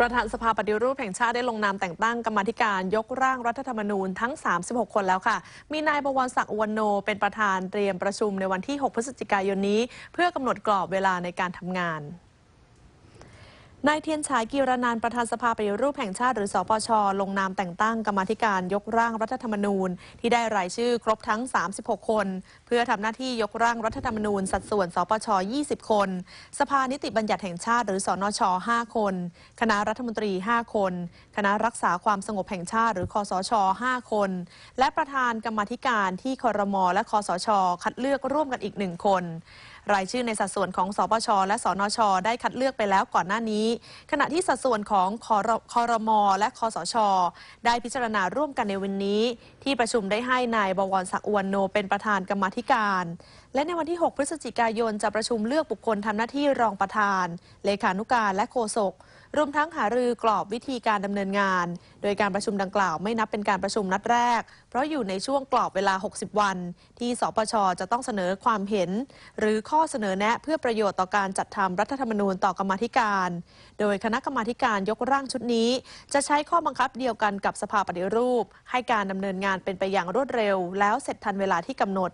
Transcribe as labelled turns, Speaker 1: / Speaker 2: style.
Speaker 1: ประธานสภาปฏิรูปแห่งชาติได้ลงนามแต่งตั้งกรรมธิการยกร่างรัฐธรรมนูญทั้ง 36 คนแล้วค่ะ มีนายบวรศักดิ์วันโนเป็นประธานเตรียมประชุมในวันที่ 6 พฤศจิกายนนี้เพื่อกำหนดกรอบเวลาในการทำงานนายเทียนฉายกีรนานประธานสภาปฏิรูปแห่งชาติหรือสปชลงนามแต่งตั้งกรรมธิการยกร่างรัฐธรรมนูญที่ได้รายชื่อ ครบทั้ง 36 คน เพื่อทำหน้าที่ยกร่างรัฐธรรมนูญสัดส่วนสปช 20 คน สภานิติบัญญัติแห่งชาติ หรือสอนช 5 คน คณะรัฐมนตรี 5 คน คณะรักษาความสงบแห่งชาติหรือคอสช 5 คน และประธานกรรมธิการ ที่คอรมอและคอสช คัดเลือกร่วมกันอีกหนึ่งคนรายชื่อในสัดส่วนของสปชและสอนชได้คัดเลือกไปแล้วก่อนหน้านี้ขณะที่สัดส่วนของคอรมอและคอสช ได้พิจารณาร่วมกันในวันนี้ ที่ประชุมได้ให้นายบวรศักดิ์อวนโนเป็นประธานกรรมธิการ และในวันที่ 6 พฤศจิกายน จะประชุมเลือกบุคคลทำหน้าที่รองประธาน เลขานุการและโฆษกรวมทั้งหารือกรอบวิธีการดำเนินงาน โดยการประชุมดังกล่าวไม่นับเป็นการประชุมนัดแรก เพราะอยู่ในช่วงกรอบเวลา 60 วัน ที่สปชจะต้องเสนอความเห็น หรือข้อเสนอแนะเพื่อประโยชน์ต่อการจัดทำรัฐธรรมนูญต่อกรรมธิการ โดยคณะกรรมการยกร่างชุดนี้ จะใช้ข้อบังคับเดียวกันกับสภาปฏิรูป ให้การดำเนินงานเป็นไปอย่างรวดเร็ว แล้วเสร็จทันเวลาที่กำหนด